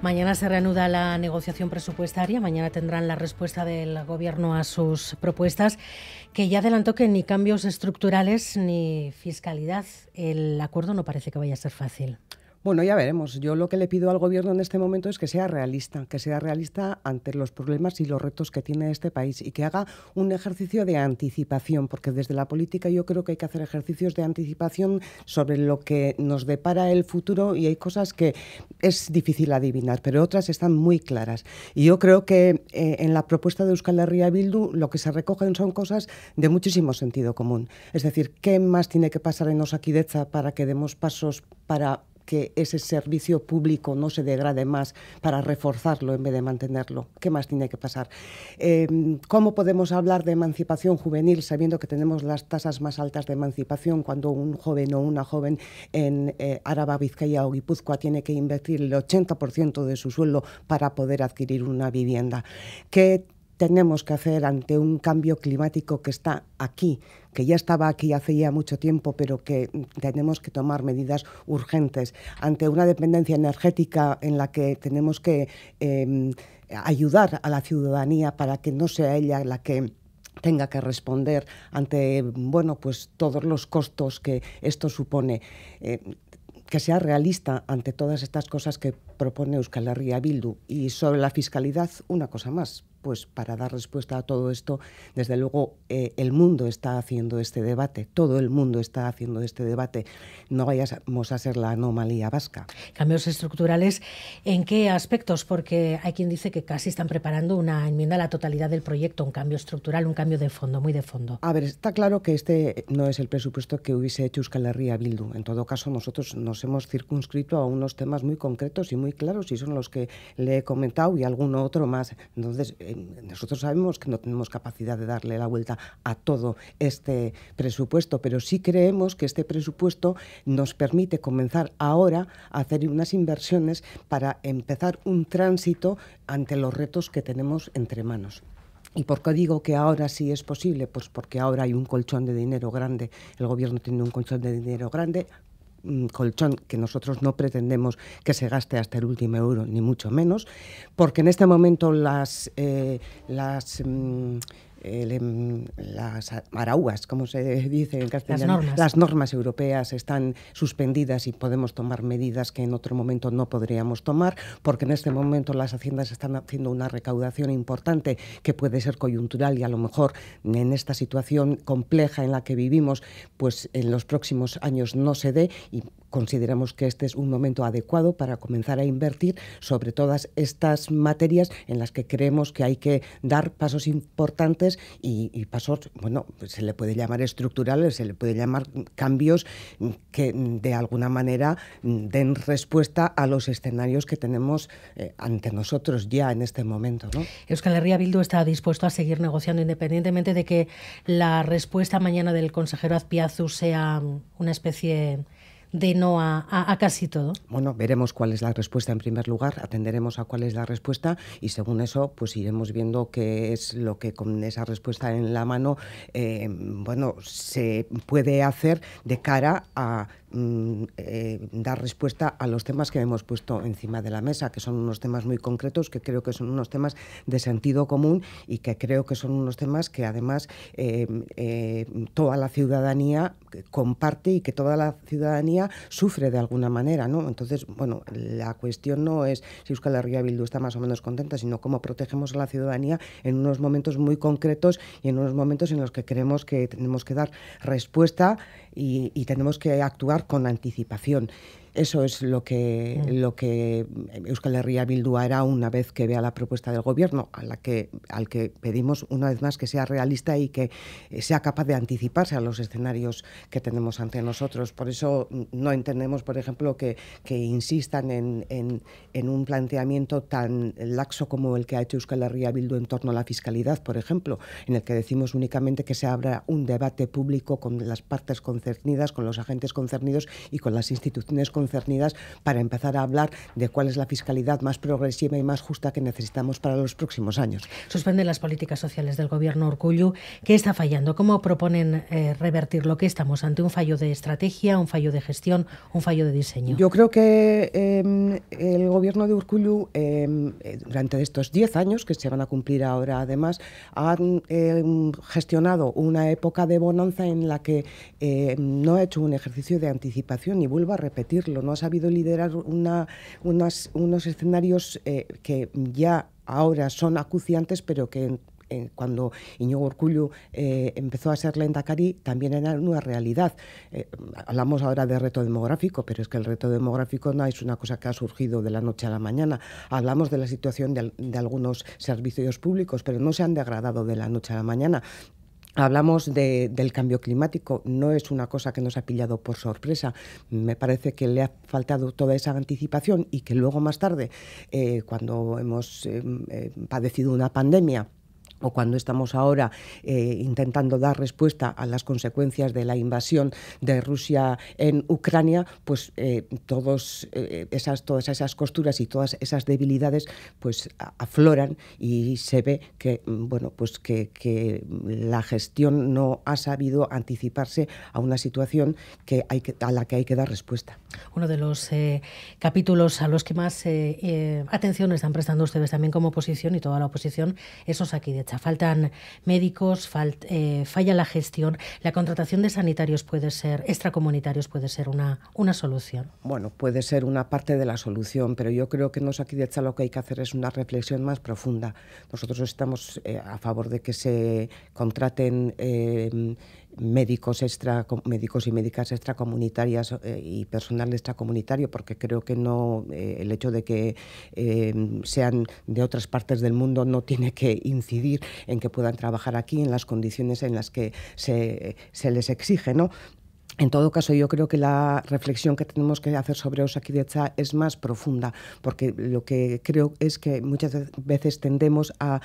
Mañana se reanuda la negociación presupuestaria, mañana tendrán la respuesta del Gobierno a sus propuestas, que ya adelantó que ni cambios estructurales ni fiscalidad, el acuerdo no parece que vaya a ser fácil. Bueno, ya veremos. Yo lo que le pido al gobierno en este momento es que sea realista, que sea realista ante los problemas y los retos que tiene este país y que haga un ejercicio de anticipación, porque desde la política yo creo que hay que hacer ejercicios de anticipación sobre lo que nos depara el futuro y hay cosas que es difícil adivinar, pero otras están muy claras. Y yo creo que eh, en la propuesta de Euskal Herria Bildu lo que se recogen son cosas de muchísimo sentido común. Es decir, ¿qué más tiene que pasar en Osakideza para que demos pasos para que ese servicio público no se degrade más para reforzarlo en vez de mantenerlo. ¿Qué más tiene que pasar? Em, ¿Cómo podemos hablar de emancipación juvenil sabiendo que tenemos las tasas más altas de emancipación cuando un joven o una joven en eh, Vizcaya o Guipúzcoa tiene que invertir el 80% de su sueldo para poder adquirir una vivienda? ¿Qué tenemos que hacer ante un cambio climático que está aquí, que ya estaba aquí hace ya mucho tiempo, pero que tenemos que tomar medidas urgentes, ante una dependencia energética en la que tenemos que em, ayudar a la ciudadanía para que no sea ella la que tenga que responder ante bueno pues todos los costos que esto supone. Eh, que sea realista ante todas estas cosas que propone Euskal Herria Bildu. Y sobre la fiscalidad, una cosa más pues para dar respuesta a todo esto, desde luego eh, el mundo está haciendo este debate, todo el mundo está haciendo este debate. No vayamos a ser la anomalía vasca. Cambios estructurales, ¿en qué aspectos? Porque hay quien dice que casi están preparando una enmienda a la totalidad del proyecto, un cambio estructural, un cambio de fondo, muy de fondo. A ver, está claro que este no es el presupuesto que hubiese hecho Euskal Herria Bildu. En todo caso, nosotros nos hemos circunscrito a unos temas muy concretos y muy claros y son los que le he comentado y alguno otro más. Entonces, eh, nosotros sabemos que no tenemos capacidad de darle la vuelta a todo este presupuesto, pero sí creemos que este presupuesto nos permite comenzar ahora a hacer unas inversiones para empezar un tránsito ante los retos que tenemos entre manos. ¿Y por qué digo que ahora sí es posible? Pues porque ahora hay un colchón de dinero grande. El gobierno tiene un colchón de dinero grande, Mm, colchón que nosotros no pretendemos que se gaste hasta el último euro, ni mucho menos, porque en este momento las, eh, las mm, Em, las Araúas, como se dice en castellano, normas. las normas. europeas están suspendidas y podemos tomar medidas que en otro momento no podríamos tomar, porque en este momento las haciendas están haciendo una recaudación importante que puede ser coyuntural y a lo mejor en esta situación compleja en la que vivimos, pues en los próximos años no se dé y consideramos que este es un momento adecuado para comenzar a invertir sobre todas estas materias en las que creemos que hay que dar pasos importantes y, pasos, bueno, se le puede llamar estructurales, se le puede llamar cambios que de alguna manera den respuesta a los escenarios que tenemos eh, ante nosotros ya en este momento. ¿no? Euskal Herria Bildu está dispuesto a seguir negociando independientemente de que la respuesta mañana del consejero Azpiazu sea una especie de no a, casi todo? Bueno, veremos cuál es la respuesta en primer lugar, atenderemos a cuál es la respuesta y según eso, pues iremos viendo qué es lo que con esa respuesta en la mano, eh, bueno, se puede hacer de cara a Mm, eh, dar respuesta a los temas que hemos puesto encima de la mesa, que son unos temas muy concretos, que creo que son unos temas de sentido común y que creo que son unos temas que además eh, eh, toda la ciudadanía comparte y que toda la ciudadanía sufre de alguna manera. ¿no? Entonces, bueno, la cuestión no es si Euskal Herria Bildu está más o menos contenta, sino cómo protegemos a la ciudadanía en unos momentos muy concretos y en unos momentos en los que creemos que tenemos que dar respuesta y, tenemos que actuar con anticipación. Eso es lo que, mm. lo que Euskal Herria Bildu hará una vez que vea la propuesta del Gobierno, a la que, al que pedimos una vez más que sea realista y que sea capaz de anticiparse a los escenarios que tenemos ante nosotros. Por eso no entendemos, por ejemplo, que, que insistan en, en un planteamiento tan laxo como el que ha hecho Euskal Herria Bildu en torno a la fiscalidad, por ejemplo, en el que decimos únicamente que se abra un debate público con las partes concernidas, con los agentes concernidos y con las instituciones concernidas para empezar a hablar de cuál es la fiscalidad más progresiva y más justa que necesitamos para los próximos años. Suspenden las políticas sociales del gobierno Urcullu. ¿Qué está fallando? ¿Cómo proponen eh, revertir lo que estamos ante un fallo de estrategia, un fallo de gestión, un fallo de diseño? Yo creo que em, el gobierno de Urcullu, em, eh, durante estos 10 años, que se van a cumplir ahora además, han em, gestionado una época de bonanza en la que no ha hecho un ejercicio de anticipación, y vuelvo a repetirlo no ha sabido liderar unos escenarios eh, que ya ahora son acuciantes, pero que cuando Iñigo Urcullu eh, empezó a ser Lendakari, también era una realidad. Eh, hablamos ahora de reto demográfico, pero es que el reto demográfico no es una cosa que ha surgido de la noche a la mañana. Hablamos de la situación de algunos servicios públicos, pero no se han degradado de la noche a la mañana. Hablamos del cambio climático, no es una cosa que nos ha pillado por sorpresa. Me parece que le ha faltado toda esa anticipación y que luego más tarde, eh, cuando hemos em, eh, padecido una pandemia, o cuando estamos ahora eh, intentando dar respuesta a las consecuencias de la invasión de Rusia en Ucrania, pues eh, todos, eh, esas, todas esas costuras y todas esas debilidades pues afloran y se ve que, mm, bueno, pues que, la gestión no ha sabido anticiparse a una situación que hay a la que hay que dar respuesta. Uno de los capítulos a los que más atención están prestando ustedes también como oposición y toda la oposición, esos aquí de Faltan médicos, eh, falla la gestión, la contratación de sanitarios puede ser, extracomunitarios puede ser una, una solución. Bueno, puede ser una parte de la solución, pero yo creo que nos aquí de lo que hay que hacer es una reflexión más profunda. Nosotros estamos eh, a favor de que se contraten eh, médicos, extra, médicos y médicas extracomunitarias eh, y personal extracomunitario, porque creo que no eh, el hecho de que em, sean de otras partes del mundo no tiene que incidir en que puedan trabajar aquí en las condiciones en las que se, les exige. ¿no? En todo caso, yo creo que la reflexión que tenemos que hacer sobre Osakidetza es más profunda, porque lo que creo es que muchas veces tendemos a,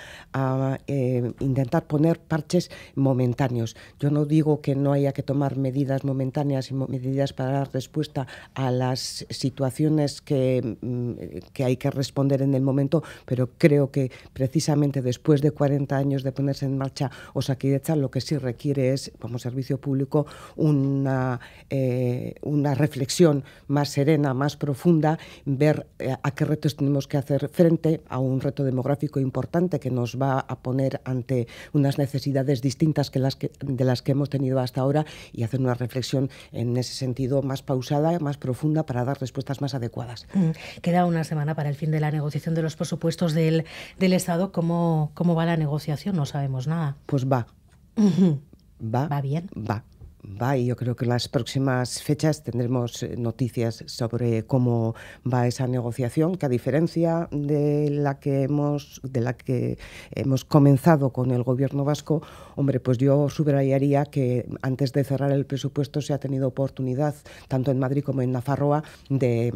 eh, intentar poner parches momentáneos. Yo no digo que no haya que tomar medidas momentáneas y medidas para dar respuesta a las situaciones que, mm, que hay que responder en el momento, pero creo que precisamente después de 40 años de ponerse en marcha Osakidetza, lo que sí requiere es, como servicio público, una eh, una reflexión más serena, más profunda, ver eh, a qué retos tenemos que hacer frente a un reto demográfico importante que nos va a poner ante unas necesidades distintas que las que, de las que hemos tenido hasta ahora y hacer una reflexión en ese sentido más pausada, más profunda para dar respuestas más adecuadas. Mm, queda una semana para el fin de la negociación de los presupuestos del, Estado. ¿Cómo, ¿Cómo va la negociación? No sabemos nada. Pues va. Va. Va bien. Va va y yo creo que en las próximas fechas tendremos eh, noticias sobre cómo va esa negociación, que a diferencia de la que hemos, de la que hemos comenzado con el gobierno vasco, hombre, pues yo subrayaría que antes de cerrar el presupuesto se ha tenido oportunidad, tanto en Madrid como en Nafarroa, de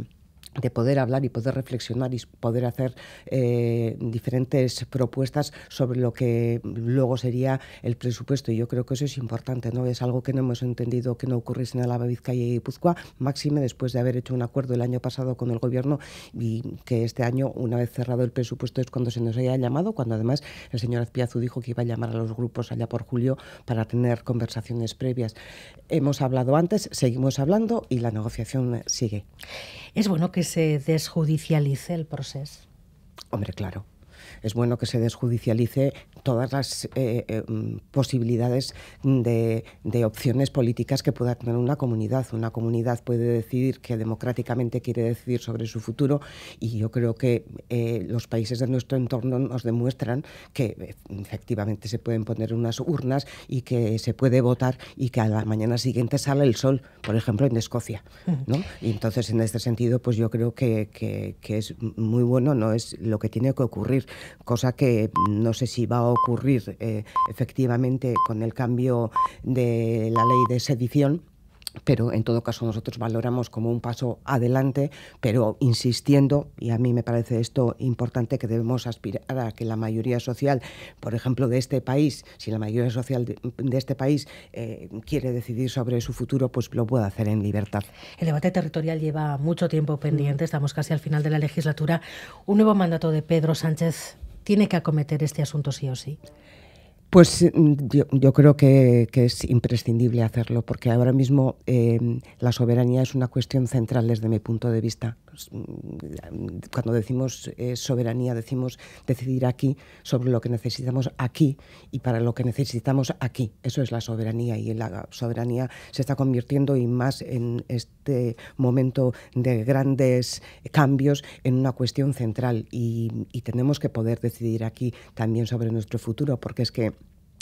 de poder hablar y poder reflexionar y poder hacer eh, diferentes propuestas sobre lo que luego sería el presupuesto. Y yo creo que eso es importante, ¿no? Es algo que no hemos entendido que no ocurriese en Alaba, Vizcaya y Guipúzcoa, máxime después de haber hecho un acuerdo el año pasado con el Gobierno y que este año, una vez cerrado el presupuesto, es cuando se nos haya llamado, cuando además el señor Azpiazu dijo que iba a llamar a los grupos allá por julio para tener conversaciones previas. Hemos hablado antes, seguimos hablando y la negociación sigue. ¿Es bueno que se desjudicialice el proceso? Hombre, claro. Es bueno que se desjudicialice todas las eh, eh, mm, posibilidades de, opciones políticas que pueda tener una comunidad. Una comunidad puede decidir que democráticamente quiere decidir sobre su futuro y yo creo que eh, los países de nuestro entorno nos demuestran que efectivamente se pueden poner unas urnas y que se puede votar y que a la mañana siguiente sale el sol, por ejemplo en Escocia. Y entonces en este sentido pues yo creo que, es muy bueno, no es lo que tiene que ocurrir, cosa que no sé si va a ocurrir eh, efectivamente con el cambio de la ley de sedición pero en todo caso nosotros valoramos como un paso adelante, pero insistiendo, y a mí me parece esto importante, que debemos aspirar a que la mayoría social, por ejemplo, de este país, si la mayoría social de, este país eh, quiere decidir sobre su futuro, pues lo pueda hacer en libertad. El debate territorial lleva mucho tiempo pendiente, mm. estamos casi al final de la legislatura. Un nuevo mandato de Pedro Sánchez tiene que acometer este asunto sí o sí? Pues mm, yo, creo que, es imprescindible hacerlo, porque ahora mismo eh, la soberanía es una cuestión central desde mi punto de vista. Pues, mm, cuando decimos eh, soberanía, decimos decidir aquí sobre lo que necesitamos aquí y para lo que necesitamos aquí. Eso es la soberanía y la soberanía se está convirtiendo y más en este momento de grandes cambios en una cuestión central y tenemos que poder decidir aquí también sobre nuestro futuro porque es que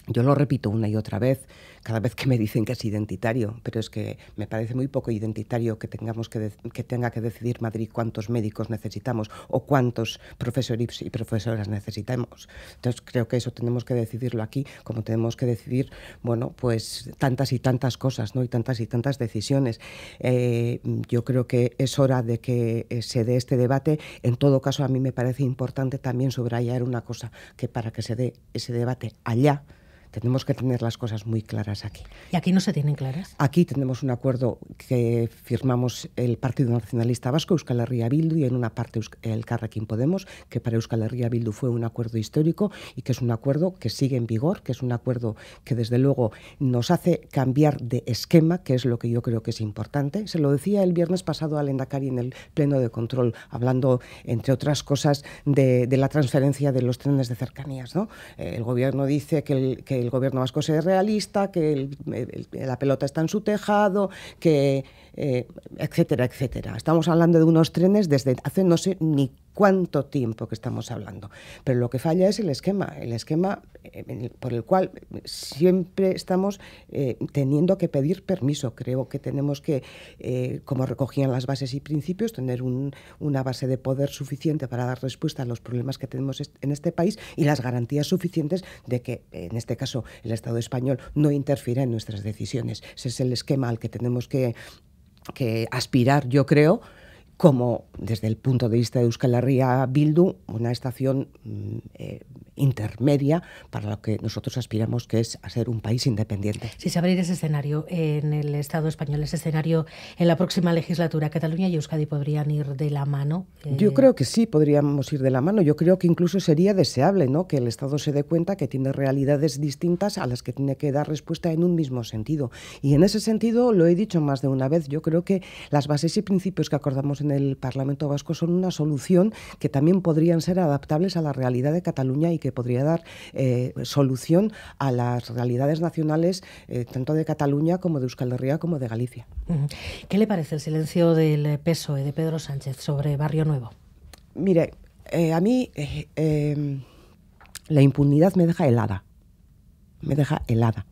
yo lo repito una y otra vez, cada vez que me dicen que es identitario, pero es que me parece muy poco identitario que, tengamos que, que tenga que decidir Madrid cuántos médicos necesitamos o cuántos profesores y profesoras necesitamos. Entonces creo que eso tenemos que decidirlo aquí, como tenemos que decidir, bueno, pues tantas y tantas cosas, ¿no? Y tantas y tantas decisiones. Eh, yo creo que es hora de que eh, se dé este debate. En todo caso, a mí me parece importante también subrayar una cosa, que para que se dé ese debate allá, tenemos que tener las cosas muy claras aquí. ¿Y aquí no se tienen claras? Aquí tenemos un acuerdo que firmamos el Partido Nacionalista Vasco, Euskal Herria Bildu y en una parte el Carrequín Podemos, que para Euskal Herria Bildu fue un acuerdo histórico y que es un acuerdo que sigue en vigor, que es un acuerdo que desde luego nos hace cambiar de esquema, que es lo que yo creo que es importante. Se lo decía el viernes pasado al Endacari en el Pleno de Control, hablando, entre otras cosas, de, la transferencia de los trenes de cercanías. ¿no? El Gobierno dice que el, que el gobierno vasco es realista, que la pelota está en su tejado, que eh, etcétera, etcétera. Estamos hablando de unos trenes desde hace no sé ni cuánto tiempo que estamos hablando. Pero lo que falla es el esquema, el esquema eh, por el cual siempre estamos eh, teniendo que pedir permiso. Creo que tenemos que, como recogían las bases y principios, tener una base de poder suficiente para dar respuesta a los problemas que tenemos en este país y las garantías suficientes de que, en este caso, el Estado español no interfiera en nuestras decisiones. Ese es el esquema al que tenemos que que aspirar, yo creo, como desde el punto de vista de Euskal Herria Bildu, una estación mm, eh, intermedia para lo que nosotros aspiramos, que es a ser un país independiente. Si se abre ese escenario en el Estado español, ese escenario en la próxima legislatura, Cataluña y Euskadi podrían ir de la mano. Eh. Yo creo que sí, podríamos ir de la mano. Yo creo que incluso sería deseable ¿no? que el Estado se dé cuenta que tiene realidades distintas a las que tiene que dar respuesta en un mismo sentido. Y en ese sentido, lo he dicho más de una vez, yo creo que las bases y principios que acordamos en el Parlamento Vasco son una solución que también podrían ser adaptables a la realidad de Cataluña y que podría dar eh, solución a las realidades nacionales eh, tanto de Cataluña como de Euskal Herria como de Galicia. ¿Qué le parece el silencio del PSOE de Pedro Sánchez sobre Barrio Nuevo? Mire, eh, a mí em, la impunidad me deja helada, me deja helada.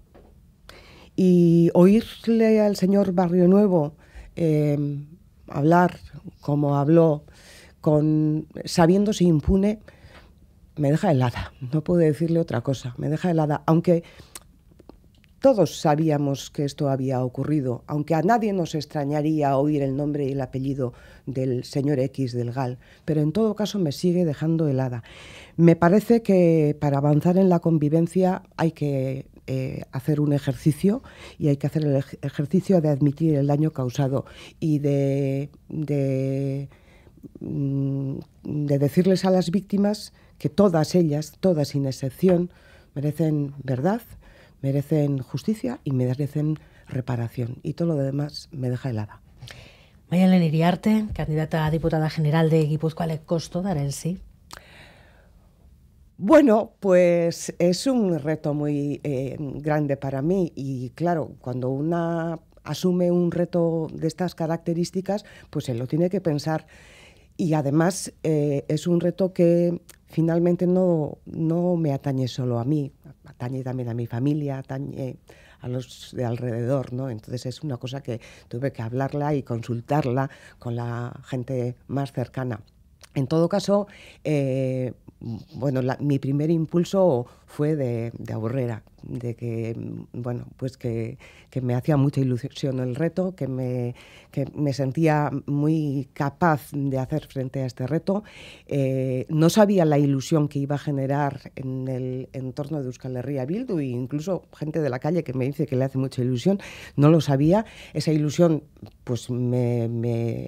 Y oírle al señor Barrio Nuevo em, hablar como habló, con, si impune, me deja helada, no puedo decirle otra cosa, me deja helada, aunque todos sabíamos que esto había ocurrido, aunque a nadie nos extrañaría oír el nombre y el apellido del señor X del GAL, pero en todo caso me sigue dejando helada. Me parece que para avanzar en la convivencia hay que eh, hacer un ejercicio y hay que hacer el ejercicio de admitir el daño causado y de mm, decirles a las víctimas que todas ellas, todas sin excepción, merecen verdad, merecen justicia y merecen reparación. Y todo lo demás me deja helada. Maya Iriarte, candidata a diputada general de el costo costó dar el sí? Bueno, pues es un reto muy eh, grande para mí y claro, cuando una asume un reto de estas características, pues se lo tiene que pensar y además eh, es un reto que finalmente no, no, me atañe solo a mí, atañe también a mi familia, atañe a los de alrededor, ¿no? Entonces es una cosa que tuve que hablarla y consultarla con la gente más cercana. En todo caso, eh, bueno, mi primer impulso fue de, de, aburrera, de que, bueno, pues que, que, me hacía mucha ilusión el reto, que me, que me sentía muy capaz de hacer frente a este reto. Eh, no sabía la ilusión que iba a generar en el entorno de Euskal Herria Bildu e incluso gente de la calle que me dice que le hace mucha ilusión, no lo sabía. Esa ilusión pues me,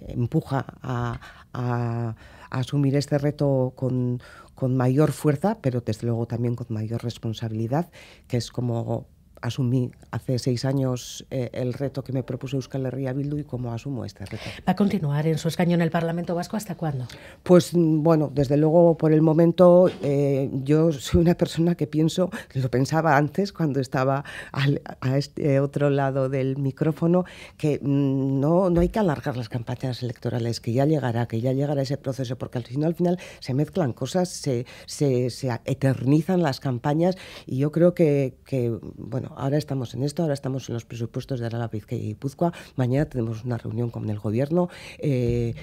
empuja a, a asumir este reto con con mayor fuerza, pero desde luego también con mayor responsabilidad, que es como asumí hace seis años eh, el reto que me propuso Euskal Herria Bildu y cómo asumo este reto. ¿Va a continuar en su escaño en el Parlamento Vasco hasta cuándo? Pues mm, bueno, desde luego por el momento eh, yo soy una persona que pienso, lo pensaba antes cuando estaba a este otro lado del micrófono, que mm, no, no hay que alargar las campañas electorales, que ya llegará, que ya llegará ese proceso, porque al final, al final se mezclan cosas, se, se, eternizan las campañas y yo creo que, que bueno, ahora estamos en esto, ahora estamos en los presupuestos de Arala, y Guipúzcoa, mañana tenemos una reunión con el gobierno, eh,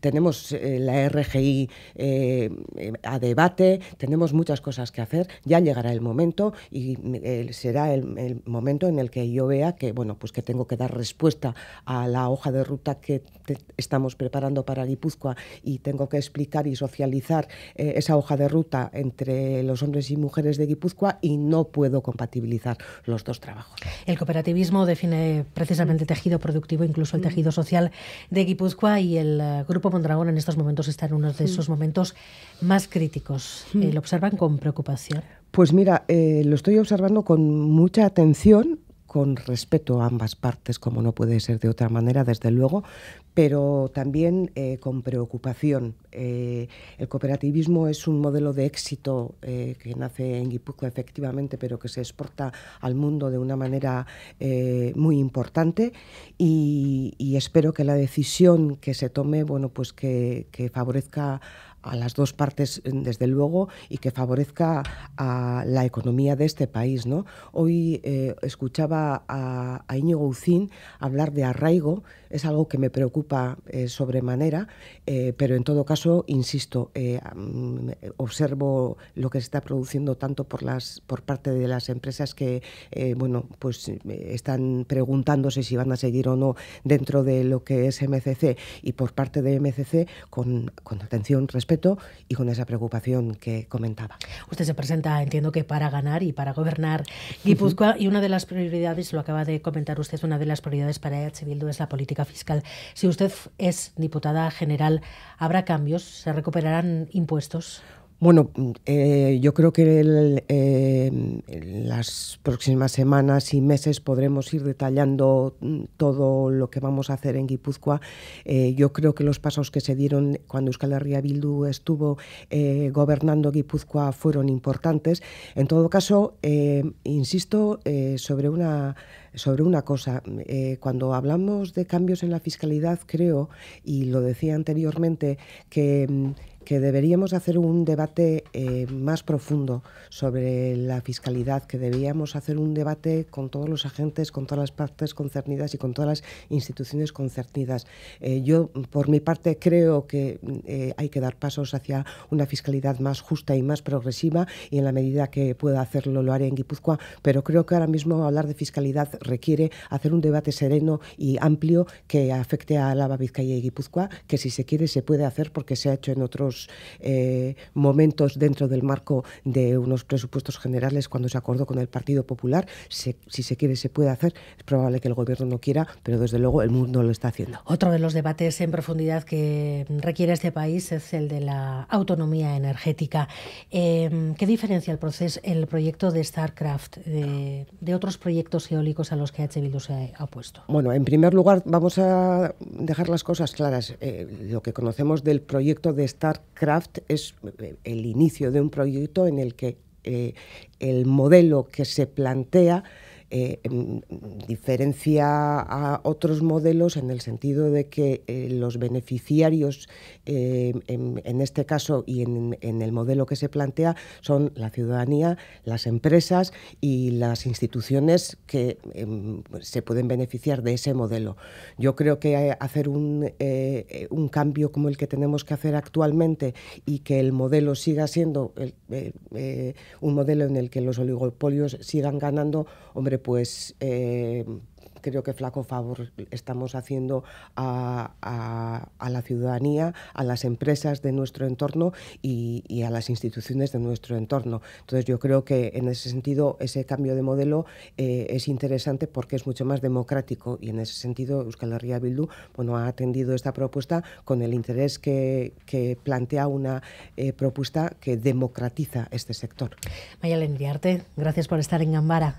tenemos eh, la RGI eh, a debate, tenemos muchas cosas que hacer, ya llegará el momento y será el, momento en el que yo vea que, bueno, pues que tengo que dar respuesta a la hoja de ruta que estamos preparando para Guipúzcoa y tengo que explicar y socializar esa hoja de ruta entre los hombres y mujeres de Guipúzcoa y no puedo compatibilizar los dos trabajos. El cooperativismo define precisamente tejido productivo, incluso el tejido social de Guipúzcoa y el eh, Grupo Mondragón en estos momentos está en uno de esos momentos más críticos. Eh, ¿Lo observan con preocupación? Pues mira, eh, lo estoy observando con mucha atención con respeto a ambas partes, como no puede ser de otra manera, desde luego, pero también eh, con preocupación. Eh, el cooperativismo es un modelo de éxito eh, que nace en Guipúzcoa, efectivamente, pero que se exporta al mundo de una manera muy importante y, espero que la decisión que se tome, bueno, pues que favorezca a las dos partes, mm, desde luego, y que favorezca a la economía de este país. ¿no? Hoy eh, escuchaba a, a Íñigo Ucín hablar de arraigo, es algo que me preocupa eh, sobremanera, eh, pero en todo caso, insisto, mm, observo lo que se está produciendo tanto por, las, por parte de las empresas que bueno, pues, están preguntándose si van a seguir o no dentro de lo que es MCC y por parte de MCC con, con atención respecto y con esa preocupación que comentaba. Usted se presenta, entiendo que para ganar y para gobernar Guipúzcoa, y una de las prioridades, lo acaba de comentar usted, una de las prioridades para EH Bildu es la política fiscal. Si usted es diputada general, ¿habrá cambios? ¿Se recuperarán impuestos? Bueno, eh, yo creo que el, em, las próximas semanas y meses podremos ir detallando mm, todo lo que vamos a hacer en Guipúzcoa. Eh, yo creo que los pasos que se dieron cuando Euskal Herria Bildu estuvo eh, gobernando Guipúzcoa fueron importantes. En todo caso, em, insisto sobre una sobre una cosa. cuando hablamos de cambios en la fiscalidad, creo, y lo decía anteriormente, que mm, que deberíamos hacer un debate eh, más profundo sobre la fiscalidad, que deberíamos hacer un debate con todos los agentes, con todas las partes concernidas y con todas las instituciones concernidas. Eh, yo, por mi parte, creo que eh, hay que dar pasos hacia una fiscalidad más justa y más progresiva y en la medida que pueda hacerlo lo haré en Guipúzcoa, pero creo que ahora mismo hablar de fiscalidad requiere hacer un debate sereno y amplio que afecte a la Vizcaya y Guipúzcoa, que si se quiere se puede hacer porque se ha hecho en otros eh, momentos dentro del marco de unos presupuestos generales cuando se acordó con el Partido Popular. si se quiere, se puede hacer. Es probable que el Gobierno no quiera, pero desde luego el mundo lo está haciendo. Otro de los debates en profundidad que requiere este país es el de la autonomía energética. Em, ¿Qué diferencia el proceso, el proyecto de StarCraft de, otros proyectos eólicos a los que H. se ha opuesto? Bueno, en primer lugar, vamos a dejar las cosas claras. Eh, lo que conocemos del proyecto de StarCraft Craft es eh, el inicio de un proyecto en el que eh, el modelo que se plantea eh, em, diferencia a otros modelos en el sentido de que eh, los beneficiarios, em, em, en, este caso y en, el modelo que se plantea, son la ciudadanía, las empresas y las instituciones que se pueden beneficiar de ese modelo. Yo creo que eh, hacer un, cambio como el que tenemos que hacer actualmente y que el modelo siga siendo un modelo en el que los oligopolios sigan ganando, hombre, pues eh, creo que flaco favor estamos haciendo a, la ciudadanía, a las empresas de nuestro entorno y, a las instituciones de nuestro entorno. Entonces yo creo que en ese sentido ese cambio de modelo eh, es interesante porque es mucho más democrático y en ese sentido Euskal Herria Bildu bueno, ha atendido esta propuesta con el interés que, plantea una eh, propuesta que democratiza este sector. Maialen Viarte, gracias por estar en Gambara.